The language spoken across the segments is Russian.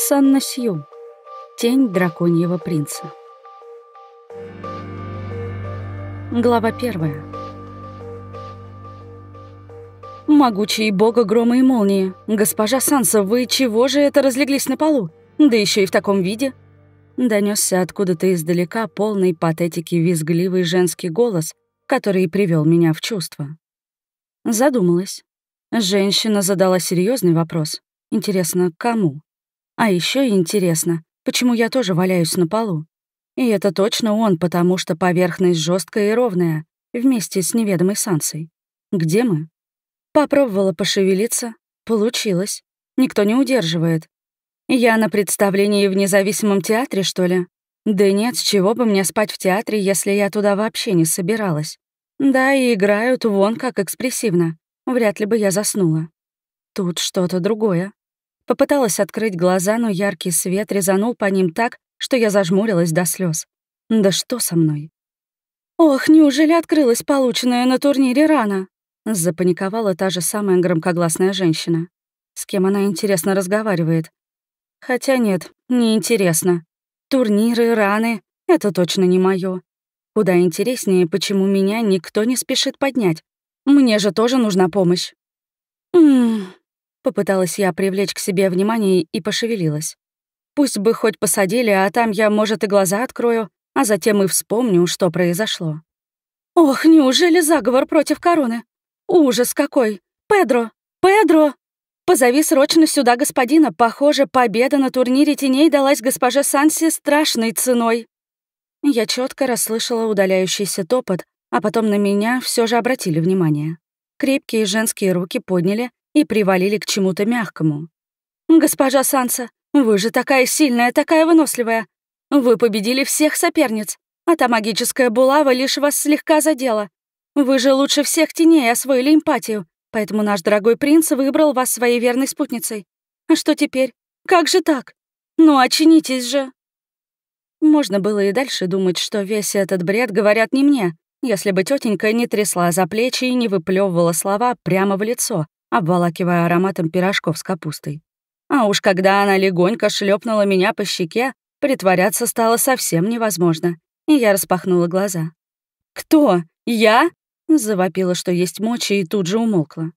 Санна Сью. Тень драконьего принца. Глава первая. «Могучие бога грома и молнии! Госпожа Санса, вы чего же это разлеглись на полу? Да еще и в таком виде!» Донесся откуда-то издалека полный патетики визгливый женский голос, который привел меня в чувство. Задумалась. Женщина задала серьезный вопрос. Интересно, кому? А еще интересно, почему я тоже валяюсь на полу? И это точно он, потому что поверхность жесткая и ровная, вместе с неведомой санкцией. Где мы? Попробовала пошевелиться. Получилось. Никто не удерживает. Я на представлении в независимом театре, что ли? Да нет, с чего бы мне спать в театре, если я туда вообще не собиралась. Да, и играют вон как экспрессивно. Вряд ли бы я заснула. Тут что-то другое. Попыталась открыть глаза, но яркий свет резанул по ним так, что я зажмурилась до слез. Да что со мной? «Ох, неужели открылась полученная на турнире рана?» Запаниковала та же самая громкогласная женщина. С кем она, интересно, разговаривает? Хотя нет, неинтересно. Турниры, раны — это точно не мое. Куда интереснее, почему меня никто не спешит поднять. Мне же тоже нужна помощь. «Ммм, Попыталась я привлечь к себе внимание и пошевелилась. Пусть бы хоть посадили, а там я, может, и глаза открою, а затем и вспомню, что произошло. «Ох, неужели заговор против короны? Ужас какой! Педро! Педро! Позови срочно сюда господина. Похоже, победа на турнире теней далась госпоже Санси страшной ценой». Я четко расслышала удаляющийся топот, а потом на меня все же обратили внимание. Крепкие женские руки подняли и привалили к чему-то мягкому. «Госпожа Санса, вы же такая сильная, такая выносливая. Вы победили всех соперниц, а та магическая булава лишь вас слегка задела. Вы же лучше всех теней освоили эмпатию, поэтому наш дорогой принц выбрал вас своей верной спутницей. А что теперь? Как же так? Ну, очинитесь же!» Можно было и дальше думать, что весь этот бред говорят не мне, если бы тетенька не трясла за плечи и не выплевывала слова прямо в лицо, обволакивая ароматом пирожков с капустой. А уж когда она легонько шлепнула меня по щеке, притворяться стало совсем невозможно, и я распахнула глаза. «Кто? Я?» — завопила, что есть мочи, и тут же умолкла.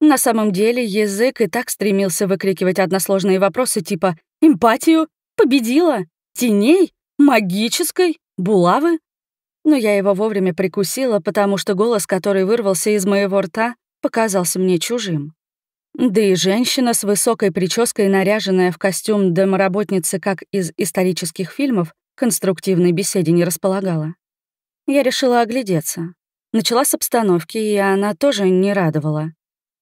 На самом деле язык и так стремился выкрикивать односложные вопросы типа «Эмпатию? Победила? Теней? Магической? Булавы?» Но я его вовремя прикусила, потому что голос, который вырвался из моего рта, показался мне чужим. Да и женщина с высокой прической, наряженная в костюм домоработницы, как из исторических фильмов, конструктивной беседе не располагала. Я решила оглядеться. Начала с обстановки, и она тоже не радовала.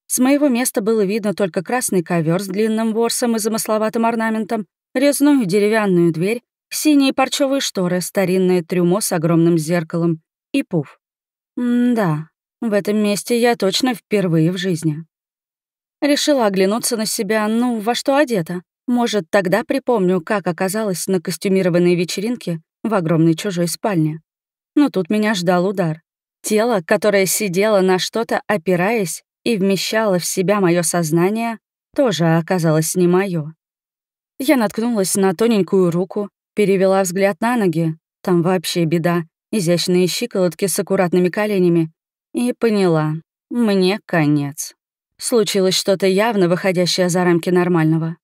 С моего места было видно только красный ковер с длинным ворсом и замысловатым орнаментом, резную деревянную дверь, синие парчевые шторы, старинное трюмо с огромным зеркалом и пуф. М да, в этом месте я точно впервые в жизни. Решила оглянуться на себя, ну, во что одета. Может, тогда припомню, как оказалась на костюмированной вечеринке в огромной чужой спальне. Но тут меня ждал удар. Тело, которое сидело на что-то, опираясь, и вмещало в себя мое сознание, тоже оказалось не мое. Я наткнулась на тоненькую руку, перевела взгляд на ноги. Там вообще беда. Изящные щиколотки с аккуратными коленями и поняла. Мне конец. Случилось что-то явно выходящее за рамки нормального.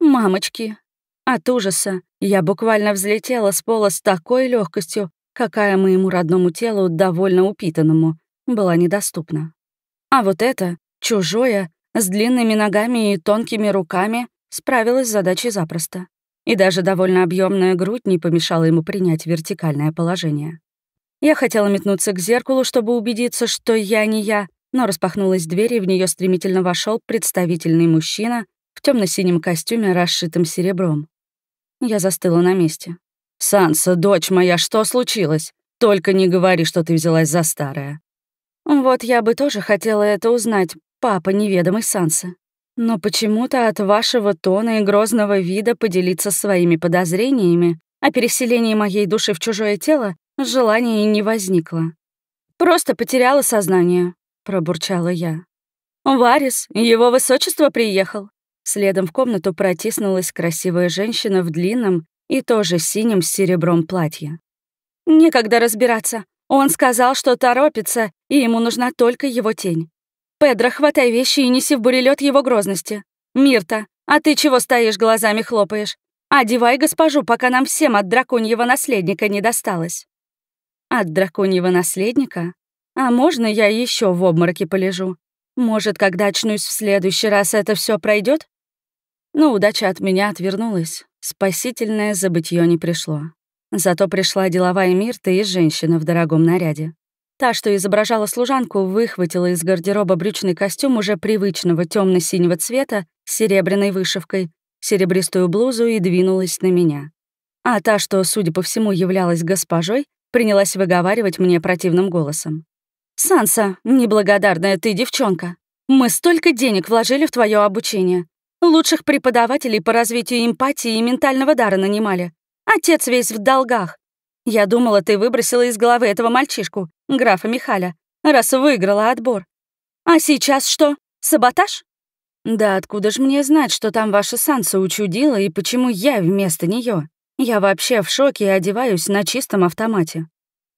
«Мамочки!» От ужаса я буквально взлетела с пола с такой легкостью, какая моему родному телу, довольно упитанному, была недоступна. А вот это, чужое, с длинными ногами и тонкими руками, справилась с задачей запросто. И даже довольно объемная грудь не помешала ему принять вертикальное положение. Я хотела метнуться к зеркалу, чтобы убедиться, что я не я, но распахнулась дверь, и в нее стремительно вошел представительный мужчина в темно синем костюме, расшитым серебром. Я застыла на месте. «Санса, дочь моя, что случилось? Только не говори, что ты взялась за старое». «Вот я бы тоже хотела это узнать, папа неведомый Санса. Но почему-то от вашего тона и грозного вида поделиться своими подозрениями о переселении моей души в чужое тело Желания не возникло. «Просто потеряла сознание», — пробурчала я. «Варис, его высочество приехал». Следом в комнату протиснулась красивая женщина в длинном и тоже синем с серебром платье. «Некогда разбираться. Он сказал, что торопится, и ему нужна только его тень. Педро, хватай вещи и неси в бурелет его грозности. Мирта, а ты чего стоишь, глазами хлопаешь? Одевай госпожу, пока нам всем от драконьего наследника не досталось». От драконьего наследника? А можно я еще в обмороке полежу? Может, когда очнусь в следующий раз, это все пройдет? Но удача от меня отвернулась. Спасительное забытье не пришло. Зато пришла деловая Мирта и женщина в дорогом наряде. Та, что изображала служанку, выхватила из гардероба брючный костюм уже привычного темно синего цвета с серебряной вышивкой, серебристую блузу и двинулась на меня. А та, что, судя по всему, являлась госпожой, принялась выговаривать мне противным голосом. «Санса, неблагодарная ты девчонка. Мы столько денег вложили в твое обучение. Лучших преподавателей по развитию эмпатии и ментального дара нанимали. Отец весь в долгах. Я думала, ты выбросила из головы этого мальчишку, графа Михаля, раз выиграла отбор. А сейчас что, саботаж?» «Да откуда ж мне знать, что там ваша Санса учудила и почему я вместо нее? Я вообще в шоке и одеваюсь на чистом автомате.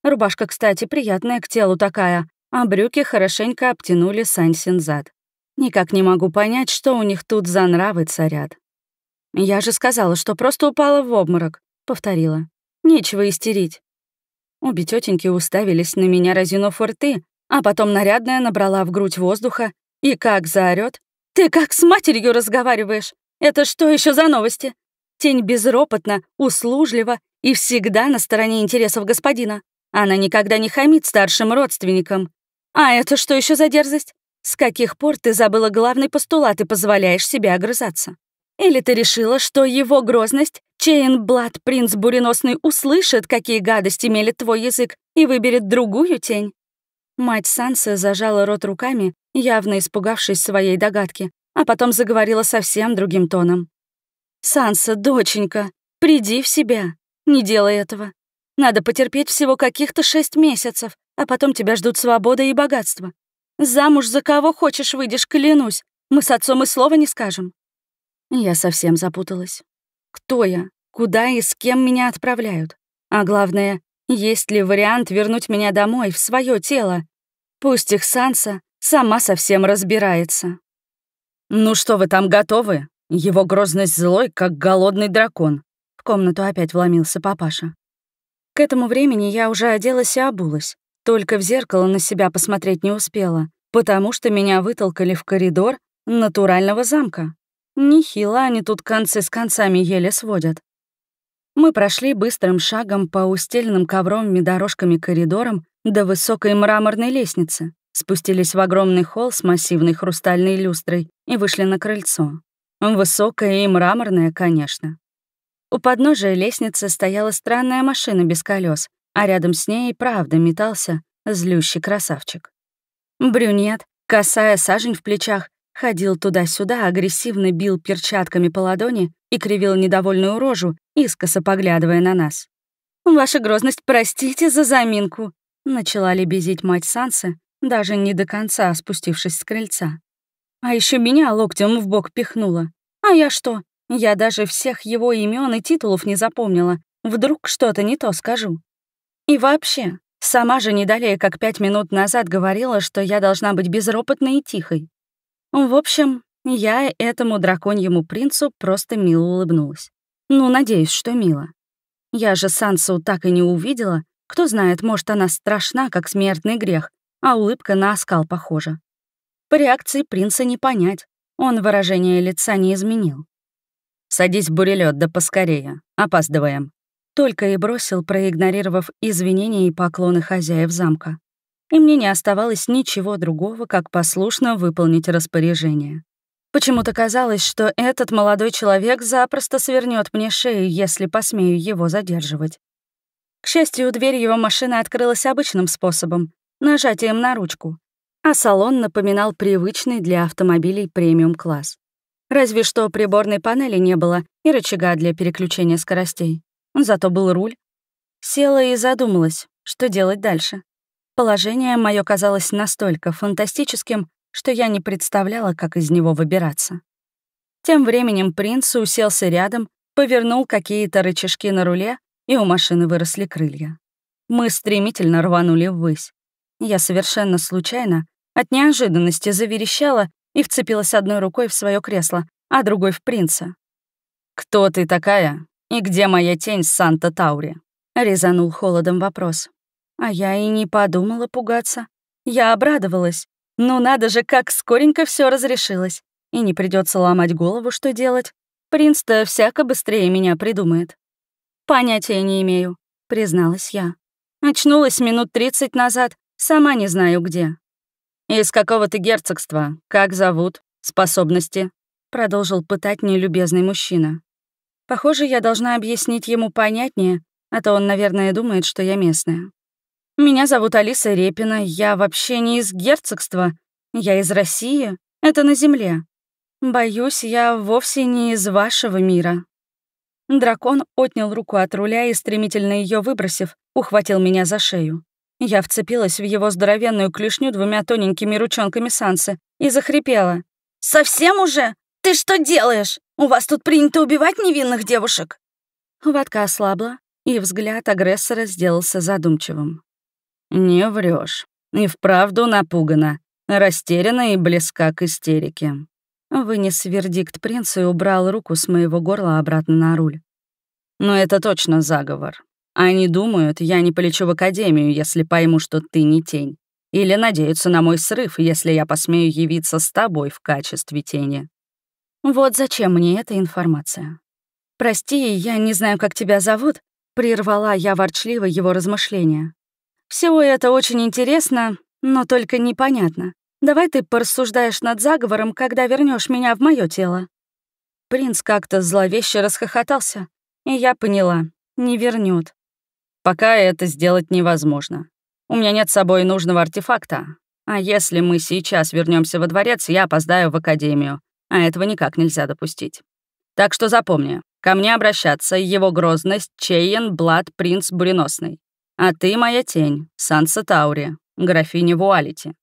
Рубашка, кстати, приятная к телу такая, а брюки хорошенько обтянули Сансин зад. Никак не могу понять, что у них тут за нравы царят. «Я же сказала, что просто упала в обморок», — повторила. «Нечего истерить». Обе тетеньки уставились на меня, разинув рты, а потом нарядная набрала в грудь воздуха и как заорет: «Ты как с матерью разговариваешь? Это что еще за новости? Тень безропотна, услужлива и всегда на стороне интересов господина. Она никогда не хамит старшим родственникам. А это что еще за дерзость? С каких пор ты забыла главный постулат и позволяешь себе огрызаться? Или ты решила, что его грозность Чейн Чейнблад, принц Буреносный, услышит, какие гадости мелет твой язык, и выберет другую тень? Мать Санса зажала рот руками, явно испугавшись своей догадки, а потом заговорила совсем другим тоном. «Санса, доченька, приди в себя. Не делай этого. Надо потерпеть всего каких-то шесть месяцев, а потом тебя ждут свобода и богатство. Замуж за кого хочешь выйдешь, клянусь. Мы с отцом и слова не скажем». Я совсем запуталась. Кто я? Куда и с кем меня отправляют? А главное, есть ли вариант вернуть меня домой, в свое тело? Пусть их Санса сама совсем разбирается. «Ну что вы там готовы?» Его грозность злой, как голодный дракон. В комнату опять вломился папаша. К этому времени я уже оделась и обулась. Только в зеркало на себя посмотреть не успела, потому что меня вытолкали в коридор натурального замка. Нехило они тут концы с концами еле сводят. Мы прошли быстрым шагом по устельным ковровыми дорожками коридором до высокой мраморной лестницы, спустились в огромный холл с массивной хрустальной люстрой и вышли на крыльцо. Высокая и мраморная, конечно. У подножия лестницы стояла странная машина без колес, а рядом с ней и правда метался злющий красавчик. Брюнет, косая сажень в плечах, ходил туда-сюда, агрессивно бил перчатками по ладони и кривил недовольную рожу, искоса поглядывая на нас. «Ваша грозность, простите за заминку», — начала лебезить мать Сансы, даже не до конца спустившись с крыльца. А еще меня локтем в бок пихнула. А я что? Я даже всех его имен и титулов не запомнила. Вдруг что-то не то скажу. И вообще, сама же недалее, как пять минут назад говорила, что я должна быть безропотной и тихой. В общем, я этому драконьему принцу просто мило улыбнулась. Ну, надеюсь, что мило. Я же Сансу так и не увидела. Кто знает, может, она страшна, как смертный грех, а улыбка на оскал похожа. По реакции принца не понять. Он выражение лица не изменил. «Садись, бурелет, да поскорее. Опаздываем». Только и бросил, проигнорировав извинения и поклоны хозяев замка. И мне не оставалось ничего другого, как послушно выполнить распоряжение. Почему-то казалось, что этот молодой человек запросто свернет мне шею, если посмею его задерживать. К счастью, дверь его машины открылась обычным способом — нажатием на ручку а салон напоминал привычный для автомобилей премиум-класс. Разве что приборной панели не было и рычага для переключения скоростей. Зато был руль. Села и задумалась, что делать дальше. Положение мое казалось настолько фантастическим, что я не представляла, как из него выбираться. Тем временем принц уселся рядом, повернул какие-то рычажки на руле, и у машины выросли крылья. Мы стремительно рванули ввысь. Я совершенно случайно от неожиданности заверещала и вцепилась одной рукой в свое кресло, а другой в принца. «Кто ты такая? И где моя тень с Санта-Таури?» — резанул холодом вопрос. А я и не подумала пугаться. Я обрадовалась. Ну надо же, как скоренько все разрешилось. И не придется ломать голову, что делать. Принц-то всяко быстрее меня придумает. «Понятия не имею», — призналась я. Очнулась минут тридцать назад, сама не знаю где. «Из какого ты герцогства? Как зовут? Способности?» Продолжил пытать нелюбезный мужчина. «Похоже, я должна объяснить ему понятнее, а то он, наверное, думает, что я местная. Меня зовут Алиса Репина, я вообще не из герцогства, я из России, это на земле. Боюсь, я вовсе не из вашего мира». Дракон отнял руку от руля и, стремительно ее выбросив, ухватил меня за шею. Я вцепилась в его здоровенную клешню двумя тоненькими ручонками Сансы и захрипела. «Совсем уже? Ты что делаешь? У вас тут принято убивать невинных девушек?» Ватка ослабла, и взгляд агрессора сделался задумчивым. «Не врешь. И вправду напугана, растеряна и близка к истерике». Вынес вердикт принца и убрал руку с моего горла обратно на руль. «Но это точно заговор. Они думают, я не полечу в академию, если пойму, что ты не тень. Или надеются на мой срыв, если я посмею явиться с тобой в качестве тени. Вот зачем мне эта информация. «Прости, я не знаю, как тебя зовут», — прервала я ворчливо его размышления. «Всего это очень интересно, но только непонятно. Давай ты порассуждаешь над заговором, когда вернешь меня в мое тело». Принц как-то зловеще расхохотался, и я поняла, не вернет. Пока это сделать невозможно. У меня нет с собой нужного артефакта. А если мы сейчас вернемся во дворец, я опоздаю в академию, а этого никак нельзя допустить. Так что запомни, ко мне обращаться его грозность Чейен Блад Принц Буреносный. А ты моя тень, Санса Таури, графиня Вуалити.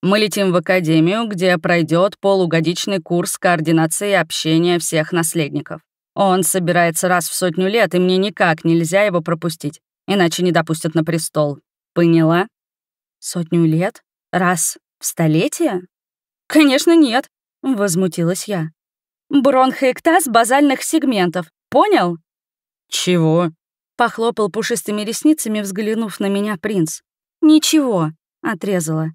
Мы летим в академию, где пройдет полугодичный курс координации общения всех наследников. Он собирается раз в сотню лет, и мне никак нельзя его пропустить иначе не допустят на престол. Поняла? Сотню лет? Раз в столетие? Конечно, нет, возмутилась я. Бронхоэктаз базальных сегментов, понял? Чего? Похлопал пушистыми ресницами, взглянув на меня принц. «Ничего», — отрезала.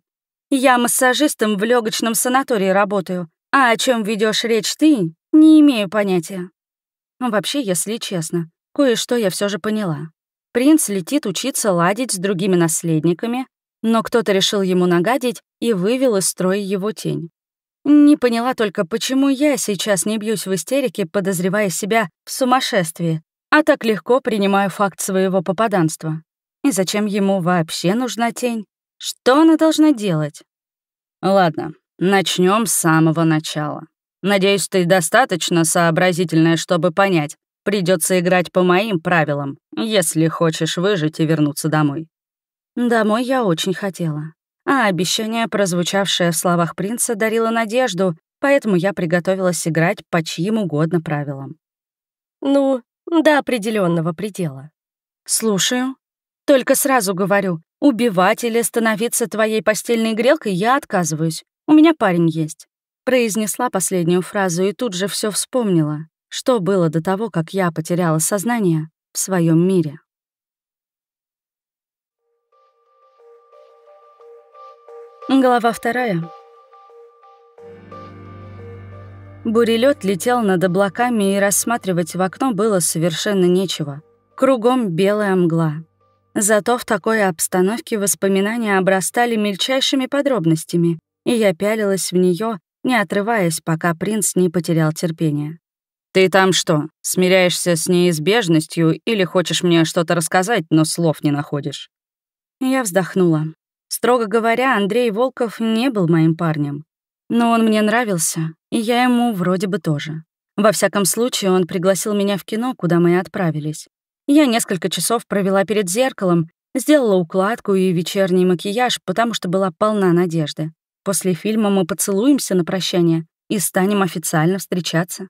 «Я массажистом в легочном санатории работаю, а о чем ведешь речь ты, не имею понятия». Вообще, если честно, кое-что я все же поняла. Принц летит учиться ладить с другими наследниками, но кто-то решил ему нагадить и вывел из строя его тень. Не поняла только, почему я сейчас не бьюсь в истерике, подозревая себя в сумасшествии, а так легко принимаю факт своего попаданства. И зачем ему вообще нужна тень? Что она должна делать? Ладно, начнем с самого начала. Надеюсь, ты достаточно сообразительная, чтобы понять, Придется играть по моим правилам, если хочешь выжить и вернуться домой». Домой я очень хотела. А обещание, прозвучавшее в словах принца, дарило надежду, поэтому я приготовилась играть по чьим угодно правилам. «Ну, до определенного предела». «Слушаю. Только сразу говорю, убивать или становиться твоей постельной грелкой я отказываюсь. У меня парень есть». Произнесла последнюю фразу и тут же все вспомнила что было до того, как я потеряла сознание в своем мире. Глава вторая. Бурелет летел над облаками, и рассматривать в окно было совершенно нечего. Кругом белая мгла. Зато в такой обстановке воспоминания обрастали мельчайшими подробностями, и я пялилась в нее, не отрываясь, пока принц не потерял терпение. «Ты там что, смиряешься с неизбежностью или хочешь мне что-то рассказать, но слов не находишь?» Я вздохнула. Строго говоря, Андрей Волков не был моим парнем. Но он мне нравился, и я ему вроде бы тоже. Во всяком случае, он пригласил меня в кино, куда мы и отправились. Я несколько часов провела перед зеркалом, сделала укладку и вечерний макияж, потому что была полна надежды. После фильма мы поцелуемся на прощание и станем официально встречаться.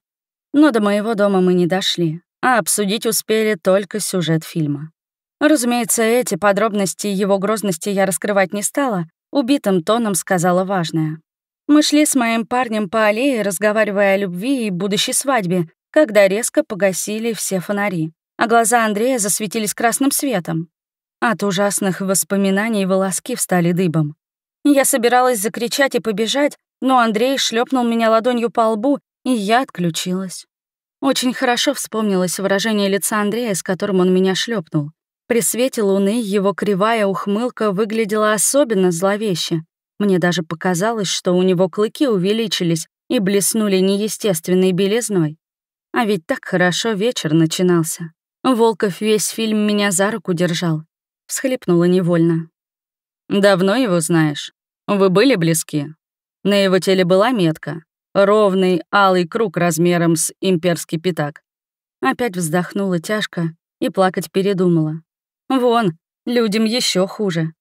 Но до моего дома мы не дошли, а обсудить успели только сюжет фильма. Разумеется, эти подробности его грозности я раскрывать не стала, убитым тоном сказала важное. Мы шли с моим парнем по аллее, разговаривая о любви и будущей свадьбе, когда резко погасили все фонари, а глаза Андрея засветились красным светом. От ужасных воспоминаний волоски встали дыбом. Я собиралась закричать и побежать, но Андрей шлепнул меня ладонью по лбу и я отключилась. Очень хорошо вспомнилось выражение лица Андрея, с которым он меня шлепнул. При свете луны его кривая ухмылка выглядела особенно зловеще. Мне даже показалось, что у него клыки увеличились и блеснули неестественной белизной. А ведь так хорошо вечер начинался. Волков весь фильм меня за руку держал. Всхлипнула невольно. «Давно его знаешь? Вы были близки? На его теле была метка?» ровный алый круг размером с имперский пятак. Опять вздохнула тяжко и плакать передумала. Вон, людям еще хуже.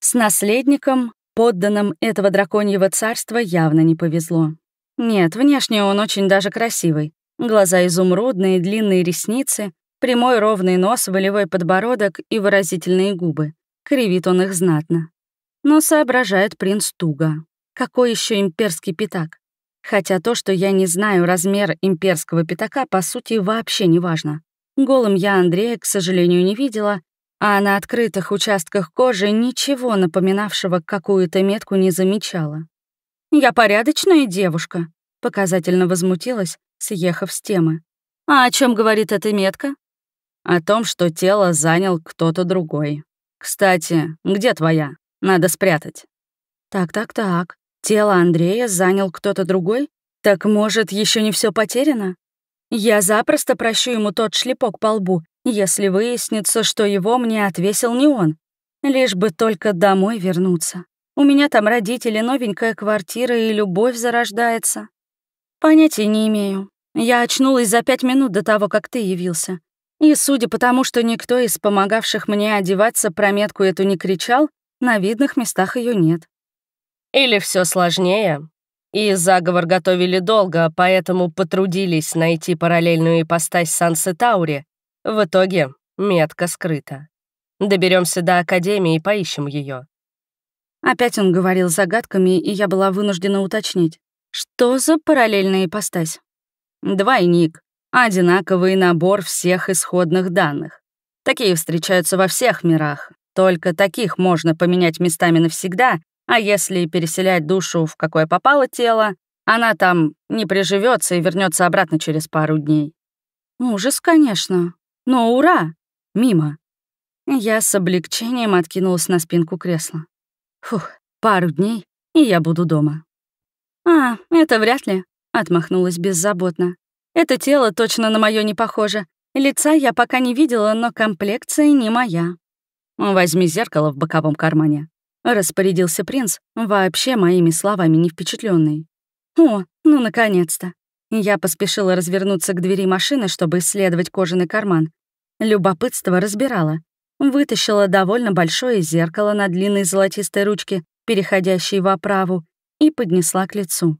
С наследником, подданным этого драконьего царства, явно не повезло. Нет, внешне он очень даже красивый. Глаза изумрудные, длинные ресницы, прямой ровный нос, волевой подбородок и выразительные губы. Кривит он их знатно. Но соображает принц туго. Какой еще имперский пятак? Хотя то, что я не знаю размер имперского пятака, по сути, вообще не важно. Голым я Андрея, к сожалению, не видела, а на открытых участках кожи ничего напоминавшего какую-то метку не замечала. «Я порядочная девушка», — показательно возмутилась, съехав с темы. «А о чем говорит эта метка?» «О том, что тело занял кто-то другой. Кстати, где твоя? Надо спрятать». «Так-так-так. Тело Андрея занял кто-то другой? Так, может, еще не все потеряно? Я запросто прощу ему тот шлепок по лбу, если выяснится, что его мне отвесил не он. Лишь бы только домой вернуться. У меня там родители, новенькая квартира и любовь зарождается. Понятия не имею. Я очнулась за пять минут до того, как ты явился. И судя по тому, что никто из помогавших мне одеваться про метку эту не кричал, на видных местах ее нет. Или все сложнее? И заговор готовили долго, поэтому потрудились найти параллельную ипостась Сансы Таури. В итоге метка скрыта. Доберемся до Академии и поищем ее. Опять он говорил загадками, и я была вынуждена уточнить. Что за параллельная ипостась? Двойник. Одинаковый набор всех исходных данных. Такие встречаются во всех мирах. Только таких можно поменять местами навсегда а если переселять душу в какое попало тело, она там не приживется и вернется обратно через пару дней. Ужас, конечно. Но ура! Мимо. Я с облегчением откинулась на спинку кресла. Фух, пару дней, и я буду дома. «А, это вряд ли», — отмахнулась беззаботно. «Это тело точно на мое не похоже. Лица я пока не видела, но комплекция не моя». «Возьми зеркало в боковом кармане», распорядился принц, вообще моими словами не впечатленный. «О, ну наконец-то!» Я поспешила развернуться к двери машины, чтобы исследовать кожаный карман. Любопытство разбирала, Вытащила довольно большое зеркало на длинной золотистой ручке, переходящей в оправу, и поднесла к лицу.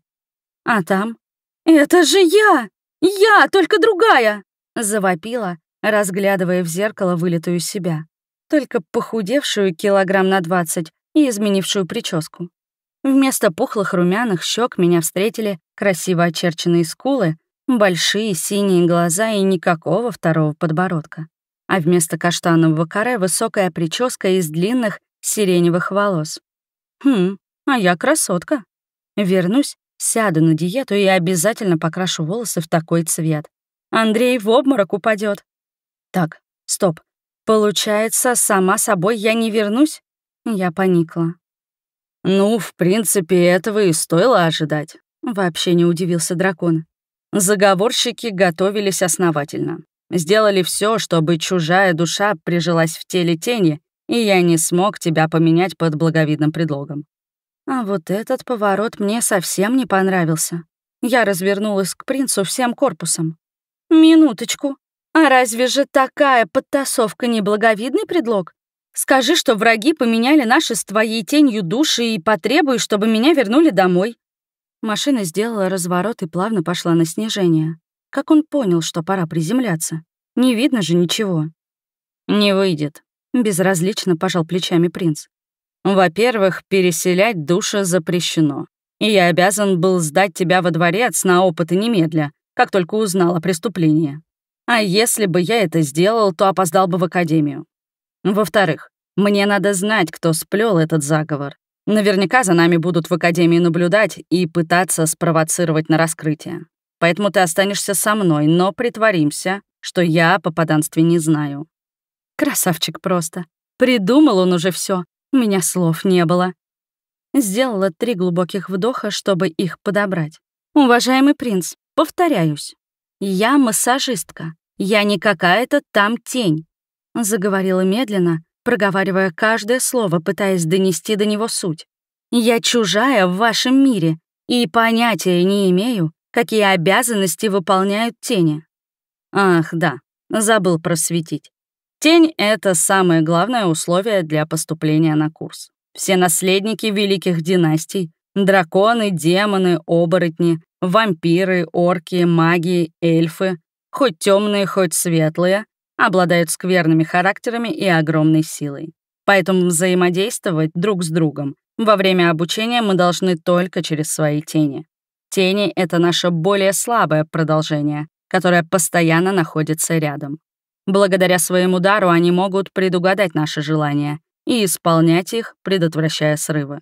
А там... «Это же я! Я, только другая!» Завопила, разглядывая в зеркало вылитую себя. Только похудевшую килограмм на двадцать, и изменившую прическу. Вместо пухлых румяных щек меня встретили красиво очерченные скулы, большие синие глаза и никакого второго подбородка. А вместо каштанового каре высокая прическа из длинных сиреневых волос. Хм, а я красотка. Вернусь, сяду на диету и обязательно покрашу волосы в такой цвет. Андрей в обморок упадет. Так, стоп. Получается, сама собой я не вернусь? Я поникла. «Ну, в принципе, этого и стоило ожидать», — вообще не удивился дракон. Заговорщики готовились основательно. Сделали все, чтобы чужая душа прижилась в теле тени, и я не смог тебя поменять под благовидным предлогом. А вот этот поворот мне совсем не понравился. Я развернулась к принцу всем корпусом. «Минуточку. А разве же такая подтасовка не благовидный предлог? Скажи, что враги поменяли наши с твоей тенью души и потребуй, чтобы меня вернули домой». Машина сделала разворот и плавно пошла на снижение. Как он понял, что пора приземляться? Не видно же ничего. «Не выйдет», — безразлично пожал плечами принц. «Во-первых, переселять душа запрещено. И я обязан был сдать тебя во дворец на опыт и немедля, как только узнал о преступлении. А если бы я это сделал, то опоздал бы в академию. Во-вторых, мне надо знать, кто сплел этот заговор. Наверняка за нами будут в Академии наблюдать и пытаться спровоцировать на раскрытие. Поэтому ты останешься со мной, но притворимся, что я о попаданстве не знаю». Красавчик просто. Придумал он уже все. У меня слов не было. Сделала три глубоких вдоха, чтобы их подобрать. «Уважаемый принц, повторяюсь. Я массажистка. Я не какая-то там тень. Заговорила медленно, проговаривая каждое слово, пытаясь донести до него суть. «Я чужая в вашем мире и понятия не имею, какие обязанности выполняют тени». «Ах, да, забыл просветить. Тень — это самое главное условие для поступления на курс. Все наследники великих династий — драконы, демоны, оборотни, вампиры, орки, маги, эльфы, хоть темные, хоть светлые, обладают скверными характерами и огромной силой. Поэтому взаимодействовать друг с другом во время обучения мы должны только через свои тени. Тени — это наше более слабое продолжение, которое постоянно находится рядом. Благодаря своему дару они могут предугадать наши желания и исполнять их, предотвращая срывы.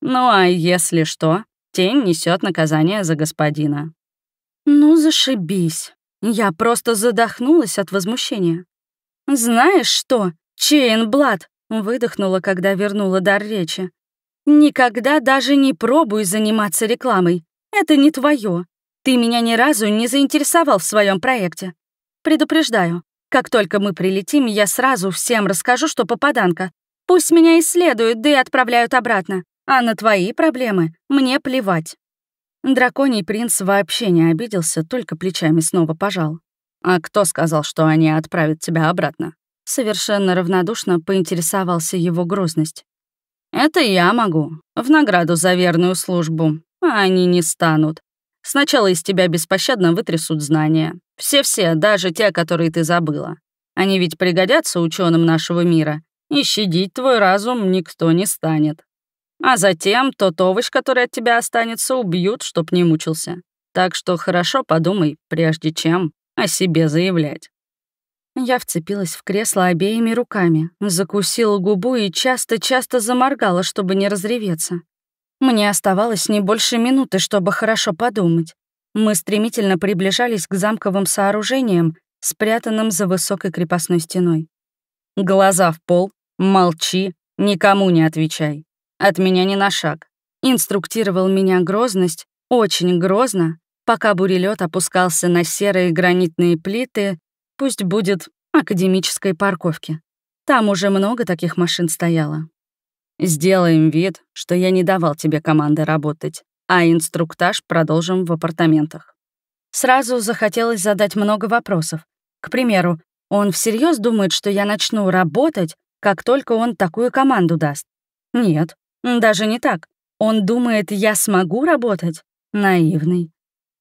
Ну а если что, тень несет наказание за господина. «Ну, зашибись», я просто задохнулась от возмущения. «Знаешь что, Чейн Чейнблад!» — выдохнула, когда вернула дар речи. «Никогда даже не пробуй заниматься рекламой. Это не твое. Ты меня ни разу не заинтересовал в своем проекте. Предупреждаю, как только мы прилетим, я сразу всем расскажу, что попаданка. Пусть меня исследуют, да и отправляют обратно. А на твои проблемы мне плевать. Драконий принц вообще не обиделся, только плечами снова пожал. «А кто сказал, что они отправят тебя обратно?» Совершенно равнодушно поинтересовался его грозность. «Это я могу. В награду за верную службу. А они не станут. Сначала из тебя беспощадно вытрясут знания. Все-все, даже те, которые ты забыла. Они ведь пригодятся ученым нашего мира. И щадить твой разум никто не станет». А затем тот овощ, который от тебя останется, убьют, чтоб не мучился. Так что хорошо подумай, прежде чем о себе заявлять». Я вцепилась в кресло обеими руками, закусила губу и часто-часто заморгала, чтобы не разреветься. Мне оставалось не больше минуты, чтобы хорошо подумать. Мы стремительно приближались к замковым сооружениям, спрятанным за высокой крепостной стеной. «Глаза в пол, молчи, никому не отвечай», от меня ни на шаг. Инструктировал меня грозность, очень грозно, пока бурелет опускался на серые гранитные плиты, пусть будет академической парковки. Там уже много таких машин стояло. Сделаем вид, что я не давал тебе команды работать, а инструктаж продолжим в апартаментах. Сразу захотелось задать много вопросов. К примеру, он всерьез думает, что я начну работать, как только он такую команду даст? Нет, даже не так. Он думает, я смогу работать? Наивный.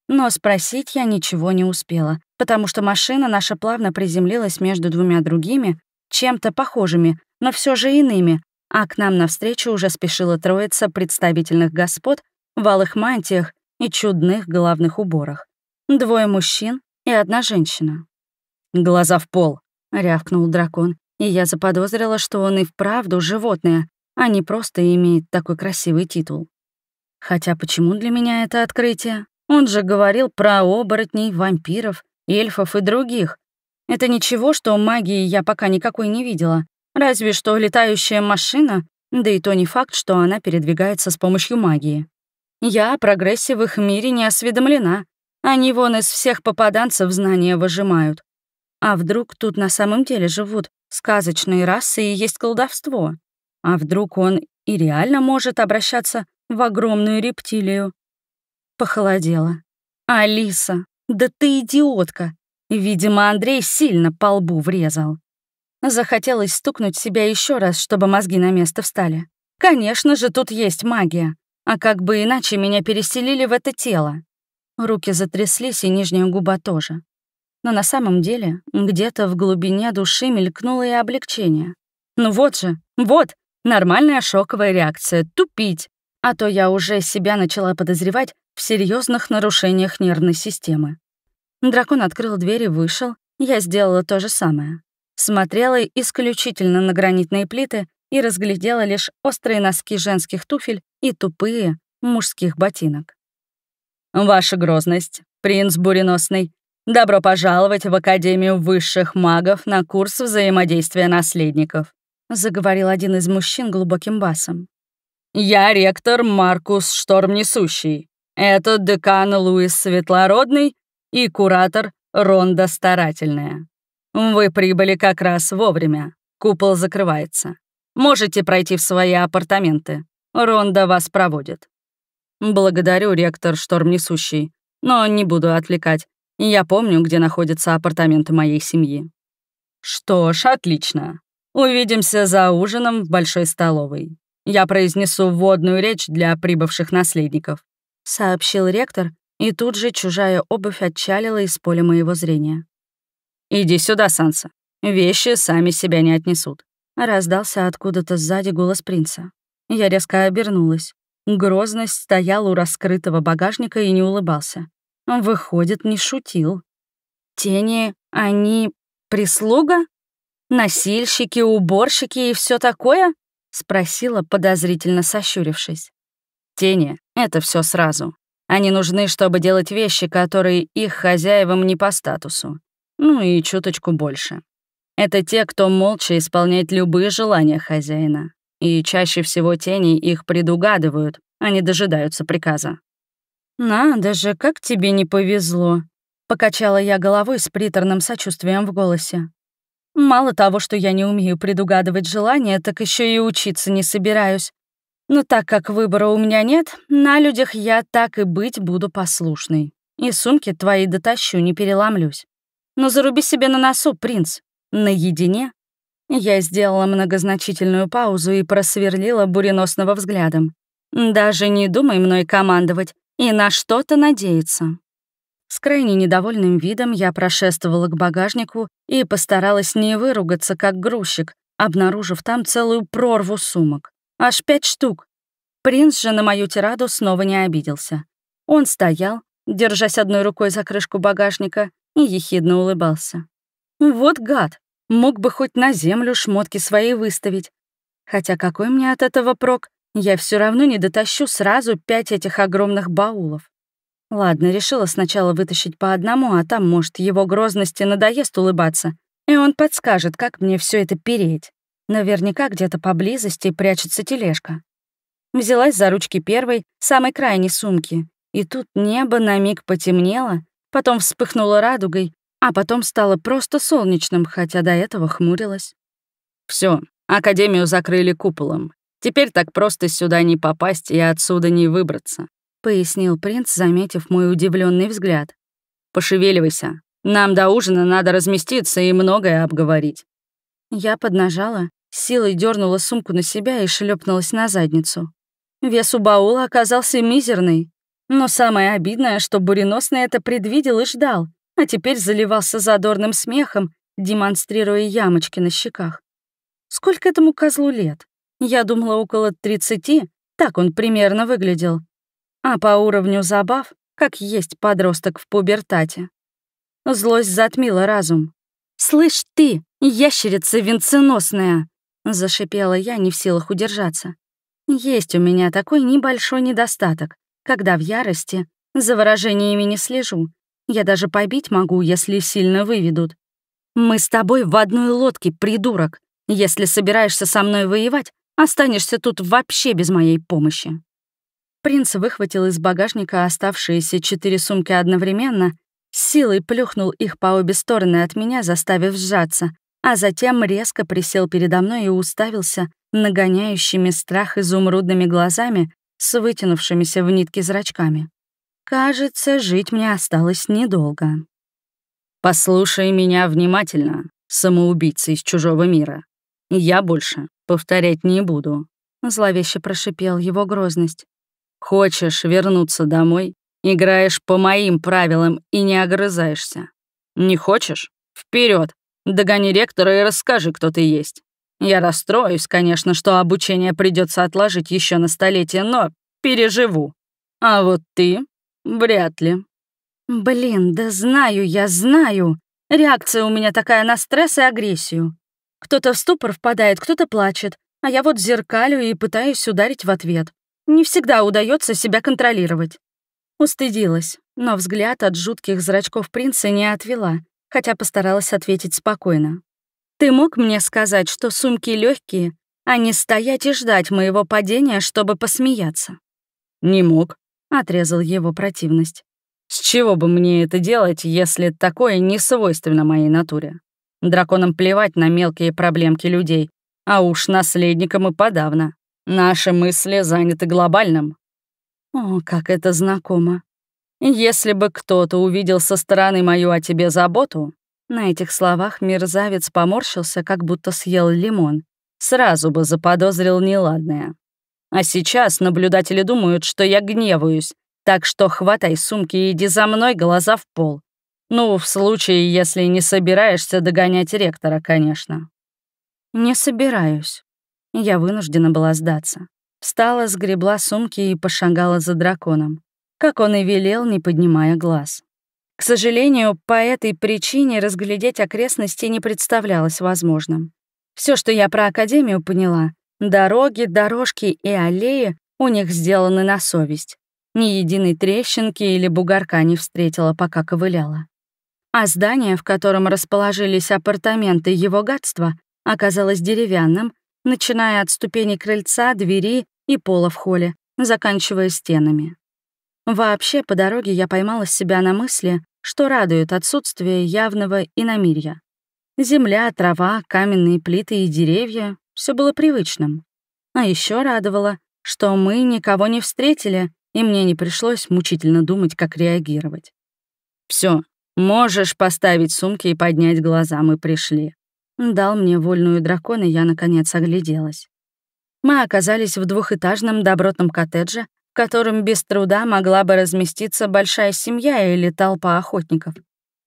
Но спросить я ничего не успела, потому что машина наша плавно приземлилась между двумя другими, чем-то похожими, но все же иными, а к нам навстречу уже спешила троица представительных господ в алых мантиях и чудных головных уборах. Двое мужчин и одна женщина. «Глаза в пол!» — рявкнул дракон, и я заподозрила, что он и вправду животное, а не просто имеет такой красивый титул. Хотя почему для меня это открытие? Он же говорил про оборотней, вампиров, эльфов и других. Это ничего, что магии я пока никакой не видела. Разве что летающая машина, да и то не факт, что она передвигается с помощью магии. Я о прогрессе в их мире не осведомлена. Они вон из всех попаданцев знания выжимают. А вдруг тут на самом деле живут сказочные расы и есть колдовство? А вдруг он и реально может обращаться в огромную рептилию? Похолодело. «Алиса, да ты идиотка!» Видимо, Андрей сильно по лбу врезал. Захотелось стукнуть себя еще раз, чтобы мозги на место встали. Конечно же, тут есть магия. А как бы иначе меня переселили в это тело. Руки затряслись, и нижняя губа тоже. Но на самом деле, где-то в глубине души мелькнуло и облегчение. Ну вот же, вот, Нормальная шоковая реакция — тупить, а то я уже себя начала подозревать в серьезных нарушениях нервной системы. Дракон открыл дверь и вышел, я сделала то же самое. Смотрела исключительно на гранитные плиты и разглядела лишь острые носки женских туфель и тупые мужских ботинок. «Ваша грозность, принц Буреносный, добро пожаловать в Академию высших магов на курс взаимодействия наследников. — заговорил один из мужчин глубоким басом. «Я ректор Маркус Штормнесущий. Это декан Луис Светлородный и куратор Ронда Старательная. Вы прибыли как раз вовремя. Купол закрывается. Можете пройти в свои апартаменты. Ронда вас проводит». «Благодарю, ректор Штормнесущий, но не буду отвлекать. Я помню, где находятся апартаменты моей семьи». «Что ж, отлично. Увидимся за ужином в большой столовой. Я произнесу вводную речь для прибывших наследников», — сообщил ректор, и тут же чужая обувь отчалила из поля моего зрения. «Иди сюда, Санса. Вещи сами себя не отнесут», — раздался откуда-то сзади голос принца. Я резко обернулась. Грозность стоял у раскрытого багажника и не улыбался. Выходит, не шутил. «Тени, они... прислуга?» «Носильщики, уборщики и все такое?» — спросила, подозрительно сощурившись. «Тени — это все сразу. Они нужны, чтобы делать вещи, которые их хозяевам не по статусу. Ну и чуточку больше. Это те, кто молча исполняет любые желания хозяина. И чаще всего тени их предугадывают, они а дожидаются приказа. «Надо же, как тебе не повезло!» — покачала я головой с приторным сочувствием в голосе. Мало того, что я не умею предугадывать желания, так еще и учиться не собираюсь. Но так как выбора у меня нет, на людях я так и быть буду послушной. И сумки твои дотащу, не переломлюсь. Но заруби себе на носу, принц. Наедине. Я сделала многозначительную паузу и просверлила буреносного взглядом. Даже не думай мной командовать и на что-то надеяться. С крайне недовольным видом я прошествовала к багажнику и постаралась не выругаться, как грузчик, обнаружив там целую прорву сумок. Аж пять штук. Принц же на мою тираду снова не обиделся. Он стоял, держась одной рукой за крышку багажника, и ехидно улыбался. «Вот гад! Мог бы хоть на землю шмотки свои выставить. Хотя какой мне от этого прок? Я все равно не дотащу сразу пять этих огромных баулов. Ладно, решила сначала вытащить по одному, а там, может, его грозности надоест улыбаться, и он подскажет, как мне все это переть. Наверняка где-то поблизости прячется тележка. Взялась за ручки первой, самой крайней сумки, и тут небо на миг потемнело, потом вспыхнуло радугой, а потом стало просто солнечным, хотя до этого хмурилось. Все, академию закрыли куполом. Теперь так просто сюда не попасть и отсюда не выбраться. — пояснил принц, заметив мой удивленный взгляд. «Пошевеливайся. Нам до ужина надо разместиться и многое обговорить». Я поднажала, силой дернула сумку на себя и шлепнулась на задницу. Вес у баула оказался мизерный. Но самое обидное, что Буренос на это предвидел и ждал, а теперь заливался задорным смехом, демонстрируя ямочки на щеках. Сколько этому козлу лет? Я думала, около тридцати, так он примерно выглядел а по уровню забав, как есть подросток в пубертате. Злость затмила разум. «Слышь ты, ящерица венценосная!» — зашипела я, не в силах удержаться. «Есть у меня такой небольшой недостаток, когда в ярости за выражениями не слежу. Я даже побить могу, если сильно выведут. Мы с тобой в одной лодке, придурок. Если собираешься со мной воевать, останешься тут вообще без моей помощи». Принц выхватил из багажника оставшиеся четыре сумки одновременно, с силой плюхнул их по обе стороны от меня, заставив сжаться, а затем резко присел передо мной и уставился нагоняющими страх изумрудными глазами с вытянувшимися в нитки зрачками. «Кажется, жить мне осталось недолго». «Послушай меня внимательно, самоубийца из чужого мира. Я больше повторять не буду», — зловеще прошипел его грозность. Хочешь вернуться домой? Играешь по моим правилам и не огрызаешься. Не хочешь? Вперед! Догони ректора и расскажи, кто ты есть. Я расстроюсь, конечно, что обучение придется отложить еще на столетие, но переживу. А вот ты? Вряд ли. Блин, да знаю я, знаю. Реакция у меня такая на стресс и агрессию. Кто-то в ступор впадает, кто-то плачет, а я вот зеркалю и пытаюсь ударить в ответ. Не всегда удается себя контролировать. Устыдилась, но взгляд от жутких зрачков принца не отвела, хотя постаралась ответить спокойно. «Ты мог мне сказать, что сумки легкие, а не стоять и ждать моего падения, чтобы посмеяться?» «Не мог», — отрезал его противность. «С чего бы мне это делать, если такое не свойственно моей натуре? Драконам плевать на мелкие проблемки людей, а уж наследникам и подавно. Наши мысли заняты глобальным. О, как это знакомо. Если бы кто-то увидел со стороны мою о тебе заботу... На этих словах мерзавец поморщился, как будто съел лимон. Сразу бы заподозрил неладное. А сейчас наблюдатели думают, что я гневаюсь, так что хватай сумки и иди за мной, глаза в пол. Ну, в случае, если не собираешься догонять ректора, конечно. «Не собираюсь», я вынуждена была сдаться. Встала, сгребла сумки и пошагала за драконом, как он и велел, не поднимая глаз. К сожалению, по этой причине разглядеть окрестности не представлялось возможным. Все, что я про Академию поняла, дороги, дорожки и аллеи у них сделаны на совесть. Ни единой трещинки или бугорка не встретила, пока ковыляла. А здание, в котором расположились апартаменты его гадства, оказалось деревянным начиная от ступеней крыльца, двери и пола в холле, заканчивая стенами. Вообще, по дороге я поймала себя на мысли, что радует отсутствие явного иномирья. Земля, трава, каменные плиты и деревья — все было привычным. А еще радовало, что мы никого не встретили, и мне не пришлось мучительно думать, как реагировать. Все, можешь поставить сумки и поднять глаза, мы пришли», Дал мне вольную дракона и я, наконец, огляделась. Мы оказались в двухэтажном добротном коттедже, в котором без труда могла бы разместиться большая семья или толпа охотников.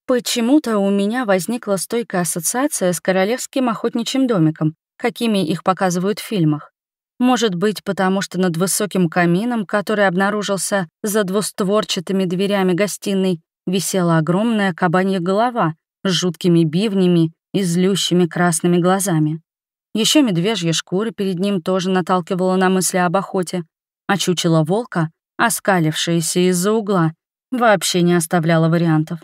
Почему-то у меня возникла стойкая ассоциация с королевским охотничьим домиком, какими их показывают в фильмах. Может быть, потому что над высоким камином, который обнаружился за двустворчатыми дверями гостиной, висела огромная кабанья голова с жуткими бивнями и злющими красными глазами. Еще медвежья шкура перед ним тоже наталкивала на мысли об охоте, а чучело волка, оскалившееся из-за угла, вообще не оставляло вариантов.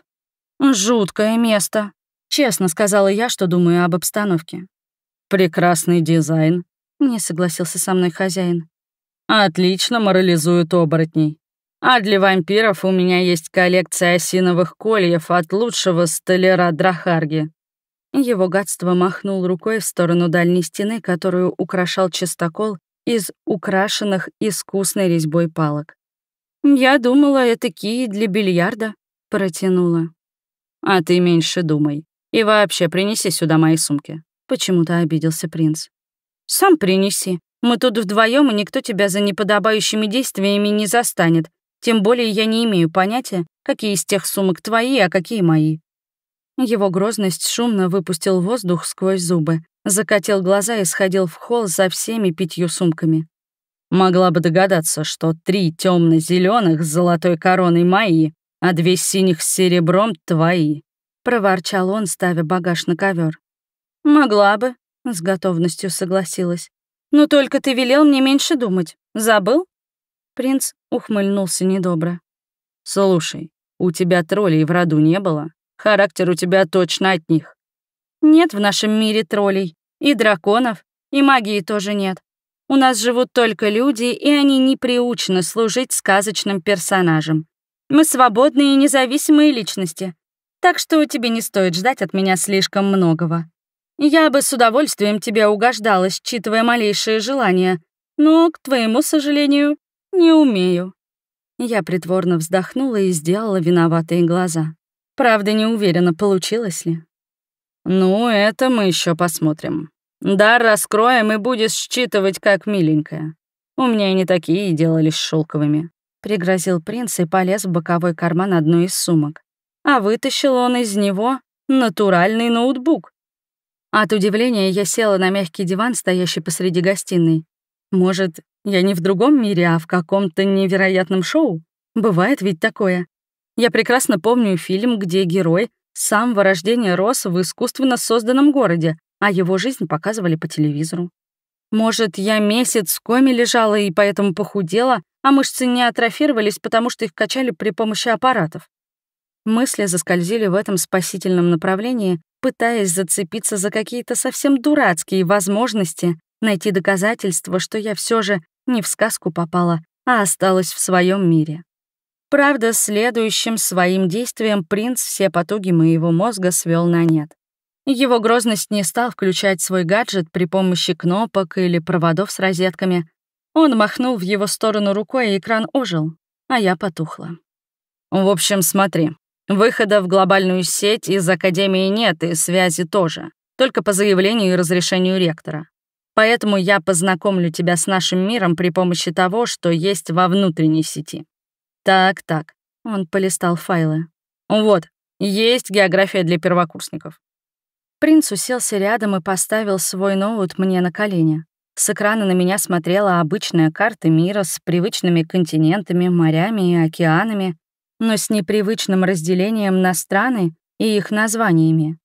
«Жуткое место», — честно сказала я, что думаю об обстановке. «Прекрасный дизайн», — не согласился со мной хозяин. «Отлично морализует оборотней. А для вампиров у меня есть коллекция осиновых кольев от лучшего столяра Драхарги. Его гадство махнул рукой в сторону дальней стены, которую украшал чистокол из украшенных искусной резьбой палок. «Я думала, это кии для бильярда», — протянула. «А ты меньше думай. И вообще принеси сюда мои сумки», — почему-то обиделся принц. «Сам принеси. Мы тут вдвоем, и никто тебя за неподобающими действиями не застанет. Тем более я не имею понятия, какие из тех сумок твои, а какие мои», его грозность шумно выпустил воздух сквозь зубы, закатил глаза и сходил в холл за всеми пятью сумками. Могла бы догадаться, что три темно зеленых с золотой короной мои, а две синих с серебром твои, проворчал он, ставя багаж на ковер. Могла бы, с готовностью согласилась. Но только ты велел мне меньше думать. Забыл? Принц ухмыльнулся недобро. Слушай, у тебя троллей в роду не было? Характер у тебя точно от них. Нет в нашем мире троллей. И драконов, и магии тоже нет. У нас живут только люди, и они не приучены служить сказочным персонажам. Мы свободные и независимые личности. Так что тебе не стоит ждать от меня слишком многого. Я бы с удовольствием тебя угождала, считывая малейшие желания, но, к твоему сожалению, не умею». Я притворно вздохнула и сделала виноватые глаза. Правда, не уверена, получилось ли. Ну, это мы еще посмотрим. Дар раскроем и будешь считывать, как миленькая. У меня и не такие делались шелковыми. Пригрозил принц и полез в боковой карман одной из сумок. А вытащил он из него натуральный ноутбук. От удивления я села на мягкий диван, стоящий посреди гостиной. Может, я не в другом мире, а в каком-то невероятном шоу? Бывает ведь такое. Я прекрасно помню фильм, где герой сам самого рождения рос в искусственно созданном городе, а его жизнь показывали по телевизору. Может, я месяц в коме лежала и поэтому похудела, а мышцы не атрофировались, потому что их качали при помощи аппаратов. Мысли заскользили в этом спасительном направлении, пытаясь зацепиться за какие-то совсем дурацкие возможности, найти доказательства, что я все же не в сказку попала, а осталась в своем мире. Правда, следующим своим действием принц все потуги моего мозга свел на нет. Его грозность не стал включать свой гаджет при помощи кнопок или проводов с розетками. Он махнул в его сторону рукой, и экран ожил, а я потухла. «В общем, смотри. Выхода в глобальную сеть из Академии нет, и связи тоже. Только по заявлению и разрешению ректора. Поэтому я познакомлю тебя с нашим миром при помощи того, что есть во внутренней сети. Так-так, он полистал файлы. Вот, есть география для первокурсников. Принц уселся рядом и поставил свой ноут мне на колени. С экрана на меня смотрела обычная карта мира с привычными континентами, морями и океанами, но с непривычным разделением на страны и их названиями.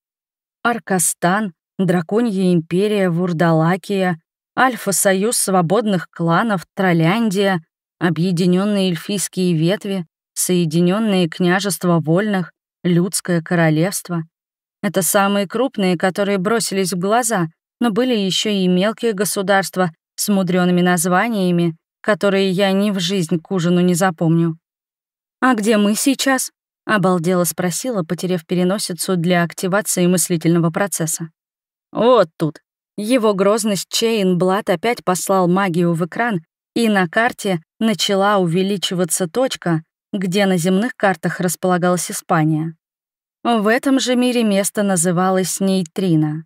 Аркастан, Драконья империя, Вурдалакия, Альфа-союз свободных кланов, Тролляндия, объединенные эльфийские ветви, соединенные княжества вольных, людское королевство. Это самые крупные, которые бросились в глаза, но были еще и мелкие государства с мудреными названиями, которые я ни в жизнь к ужину не запомню. «А где мы сейчас?» — обалдела спросила, потеряв переносицу для активации мыслительного процесса. «Вот тут». Его грозность Чейн Блад опять послал магию в экран, и на карте начала увеличиваться точка, где на земных картах располагалась Испания. В этом же мире место называлось нейтрино.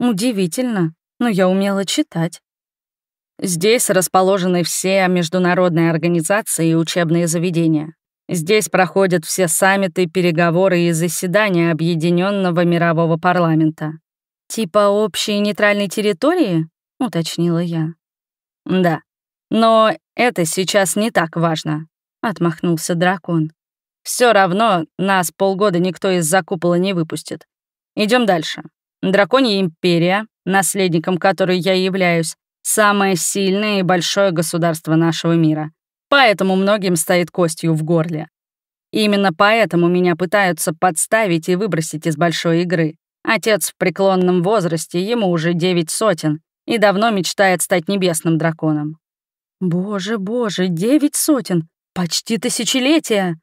Удивительно, но я умела читать. Здесь расположены все международные организации и учебные заведения. Здесь проходят все саммиты, переговоры и заседания Объединенного мирового парламента. «Типа общей нейтральной территории?» — уточнила я. «Да, «Но это сейчас не так важно», — отмахнулся дракон. Все равно нас полгода никто из-за купола не выпустит. Идем дальше. Драконья империя, наследником которой я являюсь, самое сильное и большое государство нашего мира. Поэтому многим стоит костью в горле. Именно поэтому меня пытаются подставить и выбросить из большой игры. Отец в преклонном возрасте, ему уже девять сотен, и давно мечтает стать небесным драконом. Боже, боже, девять сотен! Почти тысячелетия!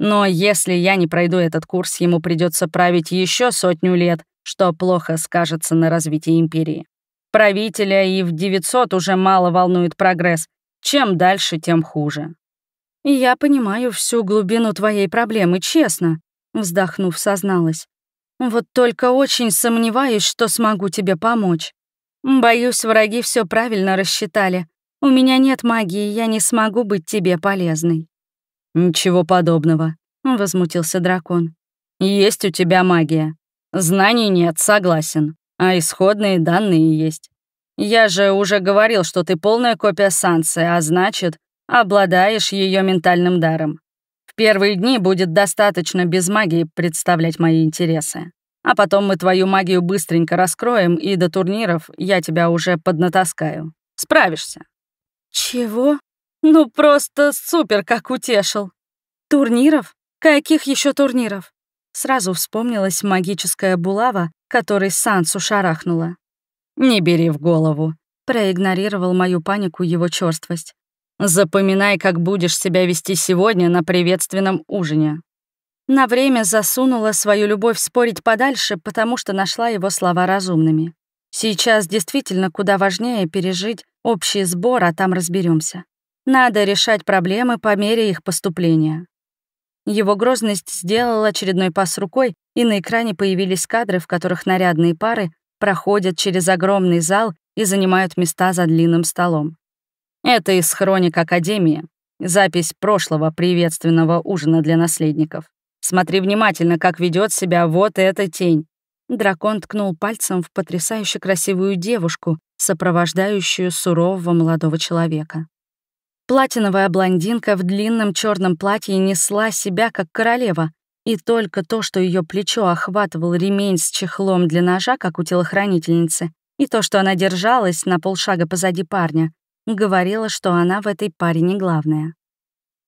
Но если я не пройду этот курс, ему придется править еще сотню лет, что плохо скажется на развитии империи. Правителя и в 900 уже мало волнует прогресс. Чем дальше, тем хуже. «Я понимаю всю глубину твоей проблемы, честно», — вздохнув, созналась. «Вот только очень сомневаюсь, что смогу тебе помочь. Боюсь, враги все правильно рассчитали. У меня нет магии, я не смогу быть тебе полезной». «Ничего подобного», — возмутился дракон. «Есть у тебя магия. Знаний нет, согласен. А исходные данные есть. Я же уже говорил, что ты полная копия Сансы, а значит, обладаешь ее ментальным даром. В первые дни будет достаточно без магии представлять мои интересы. А потом мы твою магию быстренько раскроем, и до турниров я тебя уже поднатаскаю. Справишься. Чего? Ну просто супер, как утешил. Турниров? Каких еще турниров? Сразу вспомнилась магическая булава, которой Сансу шарахнула. «Не бери в голову», — проигнорировал мою панику его черствость. «Запоминай, как будешь себя вести сегодня на приветственном ужине». На время засунула свою любовь спорить подальше, потому что нашла его слова разумными. Сейчас действительно куда важнее пережить Общий сбор, а там разберемся. Надо решать проблемы по мере их поступления. Его грозность сделал очередной пас рукой, и на экране появились кадры, в которых нарядные пары проходят через огромный зал и занимают места за длинным столом. Это из хроник Академии. Запись прошлого приветственного ужина для наследников. Смотри внимательно, как ведет себя вот эта тень. Дракон ткнул пальцем в потрясающе красивую девушку, сопровождающую сурового молодого человека. Платиновая блондинка в длинном черном платье несла себя как королева, и только то, что ее плечо охватывал ремень с чехлом для ножа, как у телохранительницы, и то, что она держалась на полшага позади парня, говорило, что она в этой паре не главная.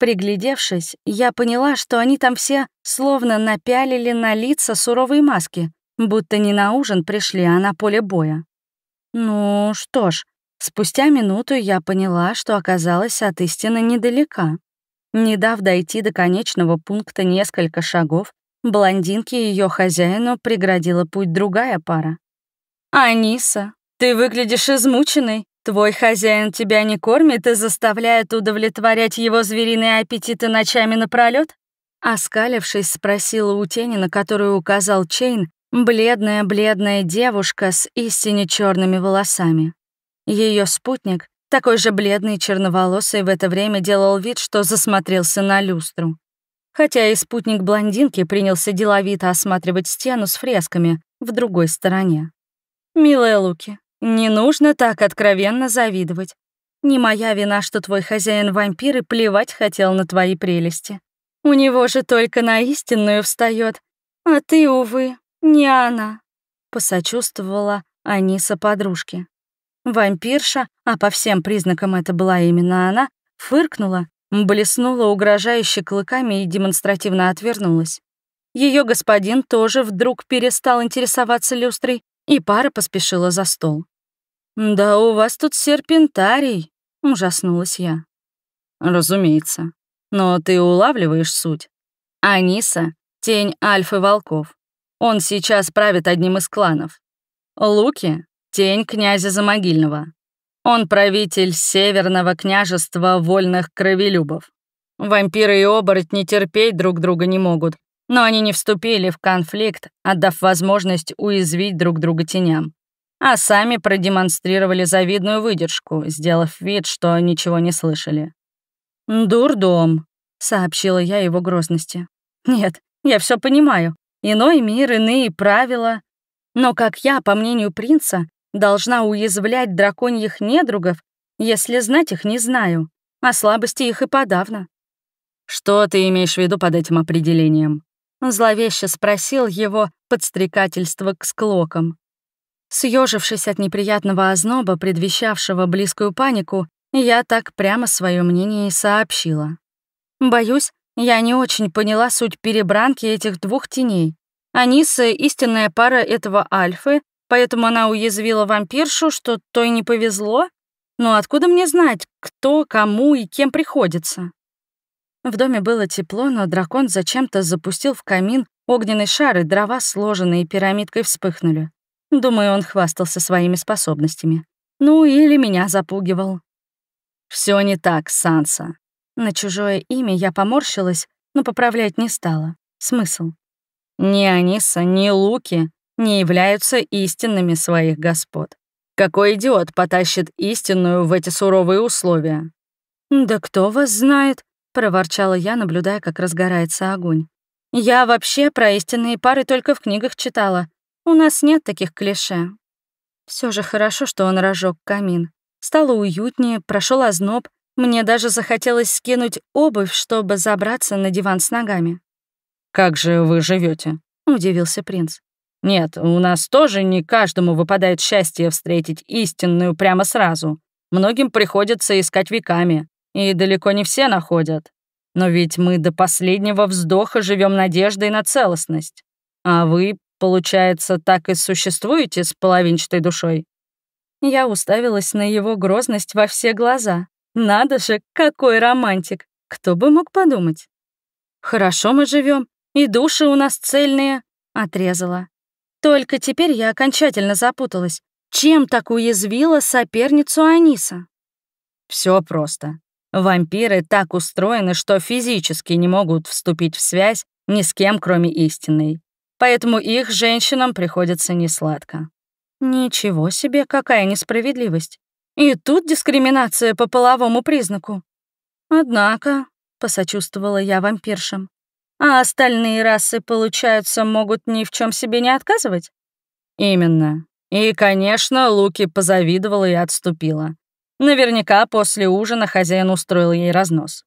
Приглядевшись, я поняла, что они там все словно напялили на лица суровые маски — будто не на ужин пришли, а на поле боя. Ну что ж, спустя минуту я поняла, что оказалась от истины недалека. Не дав дойти до конечного пункта несколько шагов, блондинке и ее хозяину преградила путь другая пара. «Аниса, ты выглядишь измученной. Твой хозяин тебя не кормит и заставляет удовлетворять его звериные аппетиты ночами напролет?» Оскалившись, спросила у тени, на которую указал Чейн, Бледная-бледная девушка с истинно черными волосами. Ее спутник, такой же бледный черноволосый, в это время делал вид, что засмотрелся на люстру. Хотя и спутник блондинки принялся деловито осматривать стену с фресками в другой стороне. «Милая Луки, не нужно так откровенно завидовать. Не моя вина, что твой хозяин вампир и плевать хотел на твои прелести. У него же только на истинную встает, а ты, увы, не она, посочувствовала Аниса подружке. Вампирша, а по всем признакам это была именно она, фыркнула, блеснула угрожающе клыками и демонстративно отвернулась. Ее господин тоже вдруг перестал интересоваться люстрой, и пара поспешила за стол. «Да у вас тут серпентарий», — ужаснулась я. «Разумеется. Но ты улавливаешь суть. Аниса — тень альфы волков. Он сейчас правит одним из кланов. Луки — тень князя Замогильного. Он правитель Северного княжества вольных кровелюбов. Вампиры и оборотни терпеть друг друга не могут, но они не вступили в конфликт, отдав возможность уязвить друг друга теням. А сами продемонстрировали завидную выдержку, сделав вид, что ничего не слышали. «Дурдом», — сообщила я его грозности. «Нет, я все понимаю. Иной мир, иные правила. Но как я, по мнению принца, должна уязвлять драконьих недругов, если знать их не знаю, а слабости их и подавно. «Что ты имеешь в виду под этим определением?» Зловеще спросил его подстрекательство к склокам. Съежившись от неприятного озноба, предвещавшего близкую панику, я так прямо свое мнение и сообщила. Боюсь, я не очень поняла суть перебранки этих двух теней. Аниса — истинная пара этого Альфы, поэтому она уязвила вампиршу, что той не повезло. Но ну, откуда мне знать, кто, кому и кем приходится? В доме было тепло, но дракон зачем-то запустил в камин огненный шар, и дрова, сложенные пирамидкой, вспыхнули. Думаю, он хвастался своими способностями. Ну или меня запугивал. Все не так, Санса. На чужое имя я поморщилась, но поправлять не стала. Смысл? Ни Аниса, ни Луки не являются истинными своих господ. Какой идиот потащит истинную в эти суровые условия? «Да кто вас знает?» — проворчала я, наблюдая, как разгорается огонь. «Я вообще про истинные пары только в книгах читала. У нас нет таких клише». Все же хорошо, что он разжег камин. Стало уютнее, прошел озноб, мне даже захотелось скинуть обувь, чтобы забраться на диван с ногами. «Как же вы живете? удивился принц. «Нет, у нас тоже не каждому выпадает счастье встретить истинную прямо сразу. Многим приходится искать веками, и далеко не все находят. Но ведь мы до последнего вздоха живем надеждой на целостность. А вы, получается, так и существуете с половинчатой душой?» Я уставилась на его грозность во все глаза. Надо же, какой романтик! Кто бы мог подумать? Хорошо мы живем, и души у нас цельные, отрезала. Только теперь я окончательно запуталась. Чем так уязвила соперницу Аниса? Все просто. Вампиры так устроены, что физически не могут вступить в связь ни с кем, кроме истинной. Поэтому их женщинам приходится несладко. Ничего себе, какая несправедливость. И тут дискриминация по половому признаку. Однако, — посочувствовала я вампиршам, — а остальные расы, получаются могут ни в чем себе не отказывать? Именно. И, конечно, Луки позавидовала и отступила. Наверняка после ужина хозяин устроил ей разнос.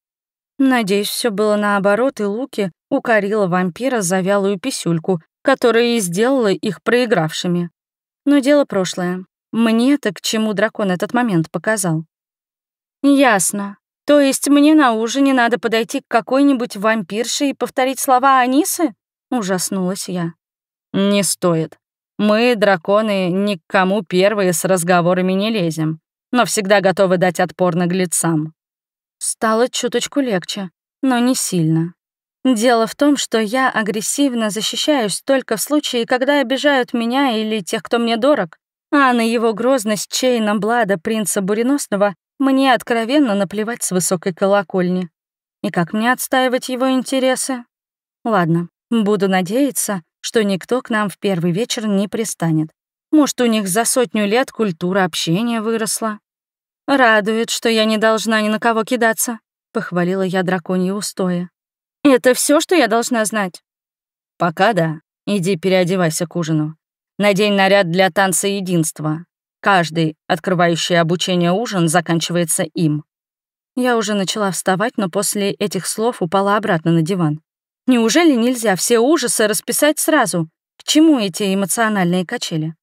Надеюсь, все было наоборот, и Луки укорила вампира за вялую писюльку, которая и сделала их проигравшими. Но дело прошлое. Мне-то к чему дракон этот момент показал? Ясно. То есть мне на ужине надо подойти к какой-нибудь вампирше и повторить слова Анисы? Ужаснулась я. Не стоит. Мы, драконы, никому первые с разговорами не лезем, но всегда готовы дать отпор наглецам. Стало чуточку легче, но не сильно. Дело в том, что я агрессивно защищаюсь только в случае, когда обижают меня или тех, кто мне дорог. А на его грозность Чейна Блада, принца Буреносного, мне откровенно наплевать с высокой колокольни. И как мне отстаивать его интересы? Ладно, буду надеяться, что никто к нам в первый вечер не пристанет. Может, у них за сотню лет культура общения выросла. «Радует, что я не должна ни на кого кидаться», — похвалила я драконье устоя. «Это все, что я должна знать?» «Пока да. Иди переодевайся к ужину. Надень наряд для танца единства. Каждый, открывающий обучение ужин, заканчивается им. Я уже начала вставать, но после этих слов упала обратно на диван. Неужели нельзя все ужасы расписать сразу? К чему эти эмоциональные качели?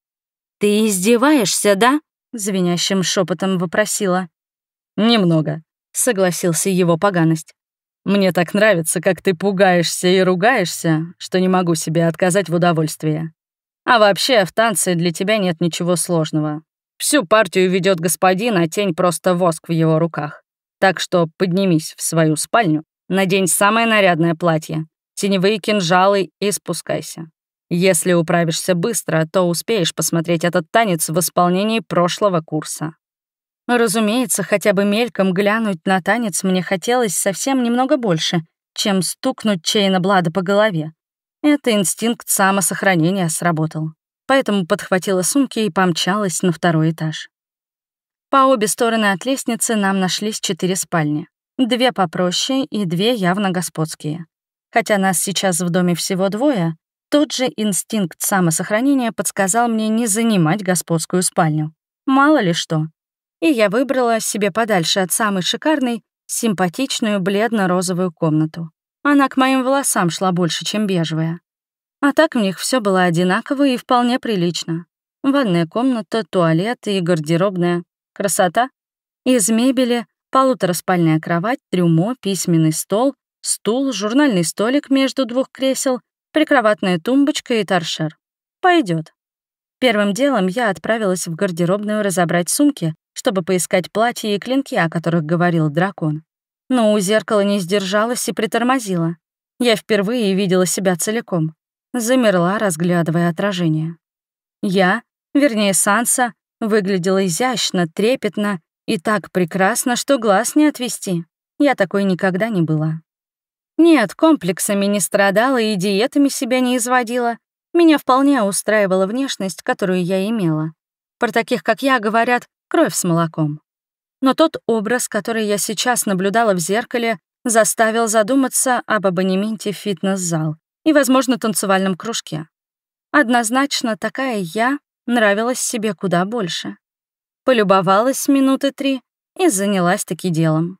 «Ты издеваешься, да?» — звенящим шепотом вопросила. «Немного», — согласился его поганость. «Мне так нравится, как ты пугаешься и ругаешься, что не могу себе отказать в удовольствии. А вообще, в танце для тебя нет ничего сложного. Всю партию ведет господин, а тень просто воск в его руках. Так что поднимись в свою спальню, надень самое нарядное платье, теневые кинжалы и спускайся. Если управишься быстро, то успеешь посмотреть этот танец в исполнении прошлого курса. Ну, разумеется, хотя бы мельком глянуть на танец мне хотелось совсем немного больше, чем стукнуть Чейна Блада по голове. Это инстинкт самосохранения сработал. Поэтому подхватила сумки и помчалась на второй этаж. По обе стороны от лестницы нам нашлись четыре спальни. Две попроще и две явно господские. Хотя нас сейчас в доме всего двое, тот же инстинкт самосохранения подсказал мне не занимать господскую спальню. Мало ли что. И я выбрала себе подальше от самой шикарной симпатичную бледно-розовую комнату. Она к моим волосам шла больше, чем бежевая. А так в них все было одинаково и вполне прилично. Ванная комната, туалет и гардеробная. Красота. Из мебели полутораспальная кровать, трюмо, письменный стол, стул, журнальный столик между двух кресел, прикроватная тумбочка и торшер. Пойдет. Первым делом я отправилась в гардеробную разобрать сумки, чтобы поискать платья и клинки, о которых говорил дракон но у зеркала не сдержалась и притормозила. Я впервые видела себя целиком. Замерла, разглядывая отражение. Я, вернее Санса, выглядела изящно, трепетно и так прекрасно, что глаз не отвести. Я такой никогда не была. Нет, комплексами не страдала и диетами себя не изводила. Меня вполне устраивала внешность, которую я имела. Про таких, как я, говорят, кровь с молоком но тот образ, который я сейчас наблюдала в зеркале, заставил задуматься об абонементе в фитнес-зал и, возможно, танцевальном кружке. Однозначно такая я нравилась себе куда больше. Полюбовалась минуты три и занялась таки делом.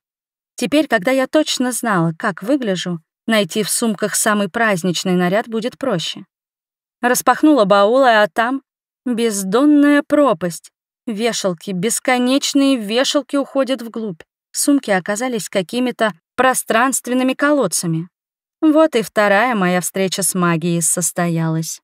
Теперь, когда я точно знала, как выгляжу, найти в сумках самый праздничный наряд будет проще. Распахнула баулы, а там — бездонная пропасть, Вешалки, бесконечные вешалки уходят вглубь. Сумки оказались какими-то пространственными колодцами. Вот и вторая моя встреча с магией состоялась.